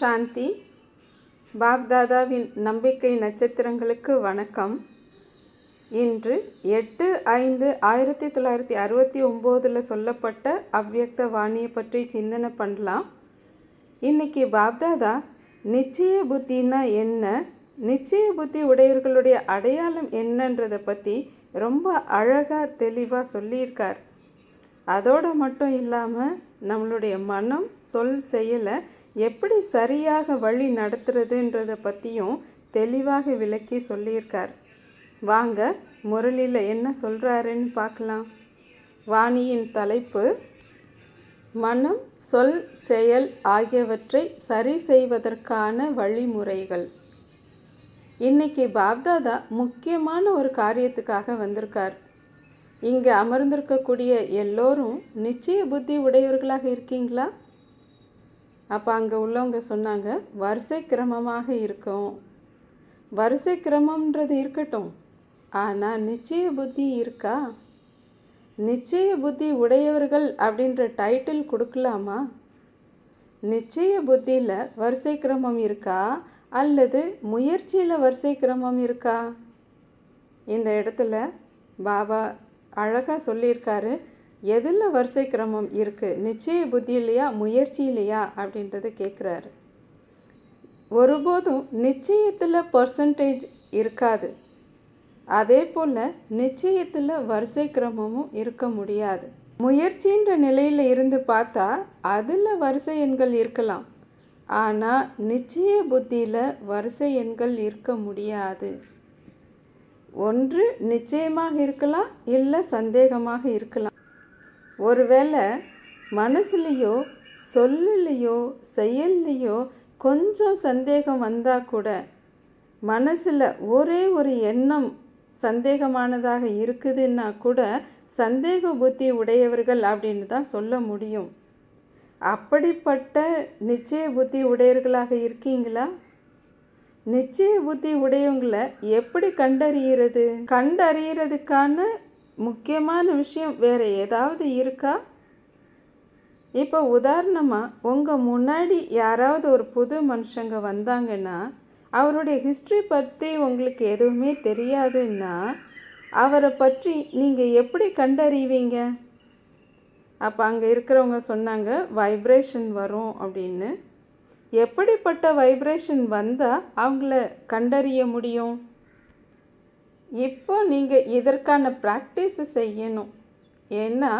சாந்தி பாப்தாதாவின் நம்பிக்கை நட்சத்திரங்களுக்கு வணக்கம் இன்று எட்டு ஐந்து ஆயிரத்தி தொள்ளாயிரத்தி அறுபத்தி ஒம்போதில் சொல்லப்பட்ட அவ்வியக்த வாணியை பற்றி சிந்தனை பண்ணலாம் இன்றைக்கி பாப்தாதா நிச்சய புத்தின்னா என்ன நிச்சய புத்தி உடையவர்களுடைய அடையாளம் என்னன்றதை பற்றி ரொம்ப அழகாக தெளிவாக சொல்லியிருக்கார் அதோடு மட்டும் இல்லாமல் நம்மளுடைய மனம் சொல் செயலை எப்படி சரியாக வழி நடத்துறதுன்றதை பற்றியும் தெளிவாக விளக்கி சொல்லியிருக்கார் வாங்க முரளியில் என்ன சொல்கிறாருன்னு பார்க்கலாம் வாணியின் தலைப்பு மனம் சொல் செயல் ஆகியவற்றை சரி செய்வதற்கான வழிமுறைகள் இன்னைக்கு பாப்தாதா முக்கியமான ஒரு காரியத்துக்காக வந்திருக்கார் இங்கே அமர்ந்திருக்கக்கூடிய எல்லோரும் நிச்சய புத்தி உடையவர்களாக இருக்கீங்களா அப்போ அங்கே உள்ளவங்க சொன்னாங்க வரிசை கிரமமாக இருக்கும் வரிசை கிரமம்ன்றது இருக்கட்டும் ஆனால் நிச்சய புத்தி இருக்கா நிச்சய புத்தி உடையவர்கள் அப்படின்ற டைட்டில் கொடுக்கலாமா நிச்சய புத்தியில் வரிசை கிரமம் இருக்கா அல்லது முயற்சியில் வரிசை கிரமம் இருக்கா இந்த இடத்துல பாபா அழகாக சொல்லியிருக்காரு எதில் வரிசை கிரமம் இருக்குது நிச்சய புத்தி முயற்சி இல்லையா அப்படின்றத கேட்குறாரு ஒருபோதும் நிச்சயத்தில் பர்சன்டேஜ் இருக்காது அதே போல் நிச்சயத்தில் வரிசை கிரமமும் இருக்க முடியாது முயற்சின்ற நிலையில் இருந்து பார்த்தா அதில் வரிசை எண்கள் இருக்கலாம் ஆனால் நிச்சய புத்தியில் வரிசை எண்கள் இருக்க முடியாது ஒன்று நிச்சயமாக இருக்கலாம் இல்லை சந்தேகமாக இருக்கலாம் ஒருவேளை மனசுலேயோ சொல்லலையோ செயல்லையோ கொஞ்சம் சந்தேகம் வந்தால் கூட மனசில் ஒரே ஒரு எண்ணம் சந்தேகமானதாக இருக்குதுன்னா கூட சந்தேக புத்தி உடையவர்கள் அப்படின்னு தான் சொல்ல முடியும் அப்படிப்பட்ட நிச்சய புத்தி உடையவர்களாக இருக்கீங்களா நிச்சய புத்தி உடையவங்களை எப்படி கண்டறியிறது கண்டறியறதுக்கான முக்கியமான விஷயம் வேறு ஏதாவது இருக்கா இப்போ உதாரணமாக உங்கள் முன்னாடி யாராவது ஒரு புது மனுஷங்க வந்தாங்கன்னா அவருடைய ஹிஸ்ட்ரி பற்றி உங்களுக்கு எதுவுமே தெரியாதுன்னா அவரை பற்றி நீங்கள் எப்படி கண்டறிவீங்க அப்போ அங்கே இருக்கிறவங்க சொன்னாங்க வைப்ரேஷன் வரும் அப்படின்னு எப்படிப்பட்ட வைப்ரேஷன் வந்தால் அவங்கள கண்டறிய முடியும் இப்போ நீங்கள் இதற்கான ப்ராக்டிஸ் செய்யணும் ஏன்னா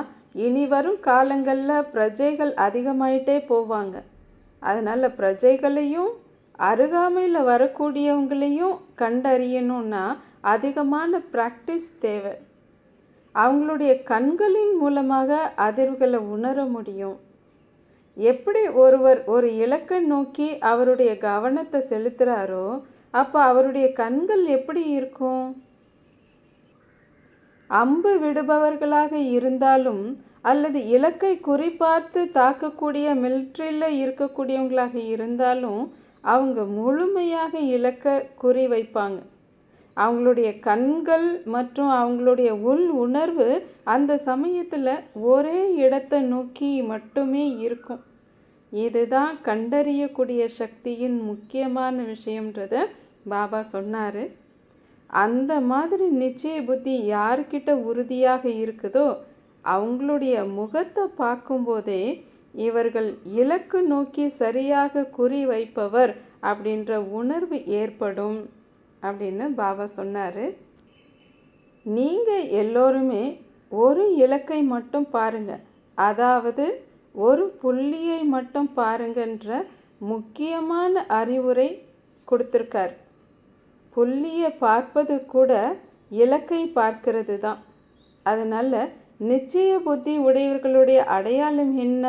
இனி வரும் காலங்களில் பிரஜைகள் அதிகமாயிட்டே போவாங்க அதனால் பிரஜைகளையும் அருகாமையில் வரக்கூடியவங்களையும் கண்டறியணும்னா அதிகமான ப்ராக்டிஸ் தேவை அவங்களுடைய கண்களின் மூலமாக அதிர்வுகளை உணர முடியும் எப்படி ஒருவர் ஒரு இலக்கை நோக்கி அவருடைய கவனத்தை செலுத்துகிறாரோ அப்போ அவருடைய கண்கள் எப்படி இருக்கும் அம்பு விடுபவர்களாக இருந்தாலும் அல்லது இலக்கை குறிப்பார்த்து தாக்கக்கூடிய மில்ட்ரியில் இருக்கக்கூடியவங்களாக இருந்தாலும் அவங்க முழுமையாக இலக்கை குறி வைப்பாங்க அவங்களுடைய கண்கள் மற்றும் அவங்களுடைய உள் உணர்வு அந்த சமயத்தில் ஒரே இடத்தை நோக்கி மட்டுமே இருக்கும் இதுதான் கண்டறியக்கூடிய சக்தியின் முக்கியமான விஷயன்றத பாபா சொன்னார் அந்த மாதிரி நிச்சய புத்தி யார்கிட்ட உறுதியாக இருக்குதோ அவங்களுடைய முகத்தை பார்க்கும்போதே இவர்கள் இலக்கு நோக்கி சரியாக குறி வைப்பவர் அப்படின்ற உணர்வு ஏற்படும் அப்படின்னு பாபா சொன்னார் நீங்கள் எல்லோருமே ஒரு இலக்கை மட்டும் பாருங்கள் அதாவது ஒரு புள்ளியை மட்டும் பாருங்கன்ற முக்கியமான அறிவுரை கொடுத்துருக்கார் கொல்லியை பார்ப்பது கூட இலக்கை பார்க்கிறது தான் அதனால் நிச்சய புத்தி உடையவர்களுடைய அடையாளம் என்ன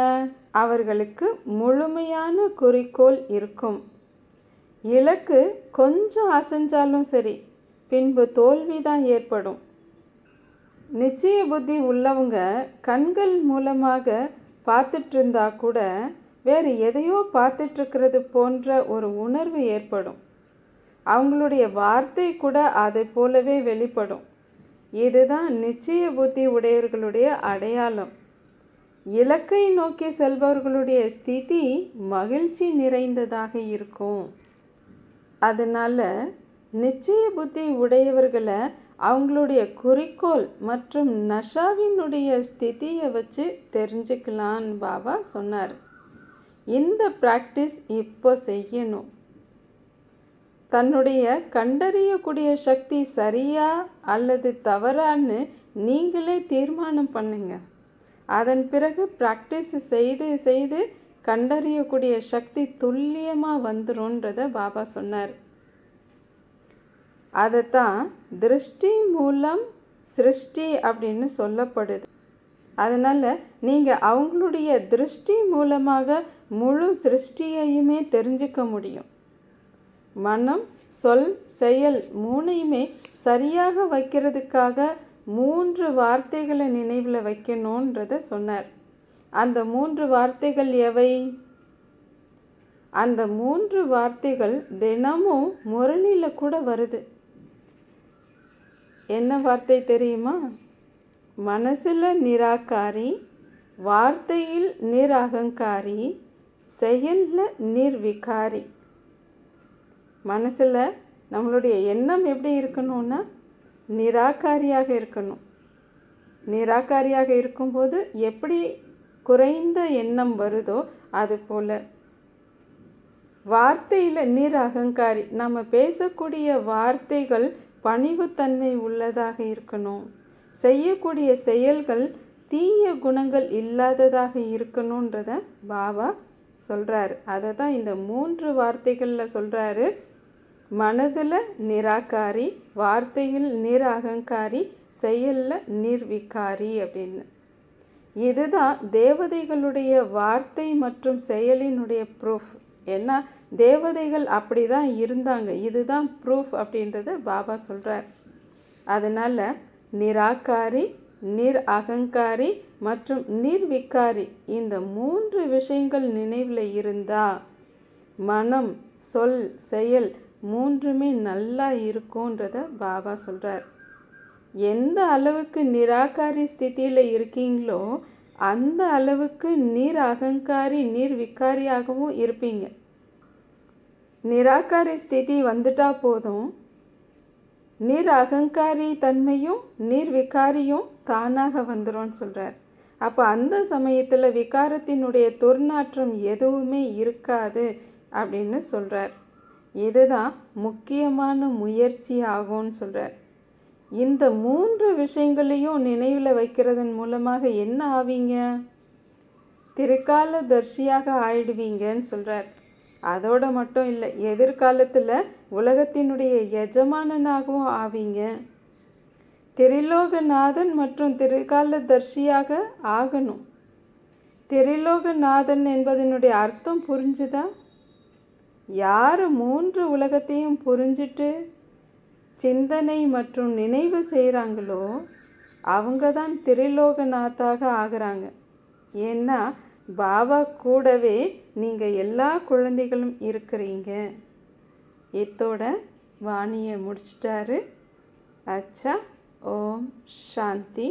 அவர்களுக்கு முழுமையான குறிக்கோள் இருக்கும் இலக்கு கொஞ்சம் அசைஞ்சாலும் சரி பின்பு தோல்வி தான் ஏற்படும் நிச்சய புத்தி உள்ளவங்க கண்கள் மூலமாக பார்த்துட்ருந்தா கூட வேறு எதையோ பார்த்துட்ருக்கிறது போன்ற ஒரு உணர்வு ஏற்படும் அவங்களுடைய வார்த்தை கூட அதை போலவே வெளிப்படும் இதுதான் நிச்சய புத்தி உடையவர்களுடைய அடையாளம் இலக்கை நோக்கி செல்பவர்களுடைய ஸ்திதி மகிழ்ச்சி நிறைந்ததாக இருக்கும் அதனால் நிச்சய புத்தி உடையவர்களை அவங்களுடைய குறிக்கோள் மற்றும் நஷாவினுடைய ஸ்திதியை வச்சு தெரிஞ்சுக்கலான்னு பாபா சொன்னார் இந்த ப்ராக்டிஸ் இப்போ செய்யணும் தன்னுடைய கண்டறியக்கூடிய சக்தி சரியா அல்லது தவறான்னு நீங்களே தீர்மானம் பண்ணுங்க அதன் பிறகு ப்ராக்டிஸ் செய்து செய்து கண்டறியக்கூடிய சக்தி துல்லியமாக வந்துடும்ன்றத பாபா சொன்னார் அதை தான் திருஷ்டி மூலம் சிருஷ்டி அப்படின்னு சொல்லப்படுது அதனால் நீங்கள் அவங்களுடைய திருஷ்டி மூலமாக முழு சிருஷ்டியையுமே தெரிஞ்சுக்க முடியும் மனம் சொல் செயல் மூணையுமே சரியாக வைக்கிறதுக்காக மூன்று வார்த்தைகளை நினைவில் வைக்கணுன்றத சொன்னார் அந்த மூன்று வார்த்தைகள் எவை அந்த மூன்று வார்த்தைகள் தினமும் முரணியில் கூட வருது என்ன வார்த்தை தெரியுமா மனசில் நிராகாரி வார்த்தையில் நிராகங்காரி செயலில் நிர்விகாரி மனசில் நம்மளுடைய எண்ணம் எப்படி இருக்கணும்னா நிராகாரியாக இருக்கணும் நிராகாரியாக இருக்கும்போது எப்படி குறைந்த எண்ணம் வருதோ அது போல் வார்த்தையில் நீர் அகங்காரி நம்ம பேசக்கூடிய வார்த்தைகள் பணிவுத்தன்மை உள்ளதாக இருக்கணும் செய்யக்கூடிய செயல்கள் தீய குணங்கள் இல்லாததாக இருக்கணுன்றத பாபா சொல்கிறாரு அதை தான் இந்த மூன்று வார்த்தைகளில் சொல்கிறாரு மனதில் நிராகாரி வார்த்தையில் நிர் அகங்காரி செயலில் நிர்விகாரி அப்படின்னு இதுதான் தேவதைகளுடைய வார்த்தை மற்றும் செயலினுடைய ப்ரூஃப் ஏன்னா தேவதைகள் அப்படி தான் இருந்தாங்க இதுதான் ப்ரூஃப் அப்படின்றத பாபா சொல்கிறார் அதனால் நிராகாரி நிர் அகங்காரி மற்றும் நிர்விகாரி இந்த மூன்று விஷயங்கள் நினைவில் இருந்தால் மனம் சொல் செயல் மூன்றுமே நல்லா இருக்கும்ன்றத பாபா சொல்கிறார் எந்த அளவுக்கு நிராகாரி ஸ்திதியில் இருக்கீங்களோ அந்த அளவுக்கு நீர் அகங்காரி நீர் விக்காரியாகவும் இருப்பீங்க நிராகாரி ஸ்திதி வந்துட்டா போதும் நீர் அகங்காரி தன்மையும் நீர் விகாரியும் தானாக வந்துடும் சொல்கிறார் அப்போ அந்த சமயத்தில் விகாரத்தினுடைய துர்நாற்றம் எதுவுமே இருக்காது அப்படின்னு சொல்கிறார் இதுதான் முக்கியமான முயற்சி ஆகும்னு சொல்கிறார் இந்த மூன்று விஷயங்களையும் நினைவில் வைக்கிறதன் மூலமாக என்ன ஆவீங்க திருக்கால தர்ஷியாக ஆயிடுவீங்கன்னு சொல்கிறார் அதோடு மட்டும் இல்லை எதிர்காலத்தில் உலகத்தினுடைய எஜமானனாகவும் ஆவீங்க திரிலோகநாதன் மற்றும் திருக்கால தர்ஷியாக ஆகணும் திரிலோகநாதன் என்பதனுடைய அர்த்தம் புரிஞ்சுதா யார் மூன்று உலகத்தையும் புரிஞ்சிட்டு சிந்தனை மற்றும் நினைவு செய்கிறாங்களோ அவங்க தான் திரிலோகநாத்தாக ஆகிறாங்க ஏன்னா பாபா கூடவே நீங்கள் எல்லா குழந்தைகளும் இருக்கிறீங்க இத்தோட வாணியை முடிச்சிட்டாரு அச்சா ஓம் சாந்தி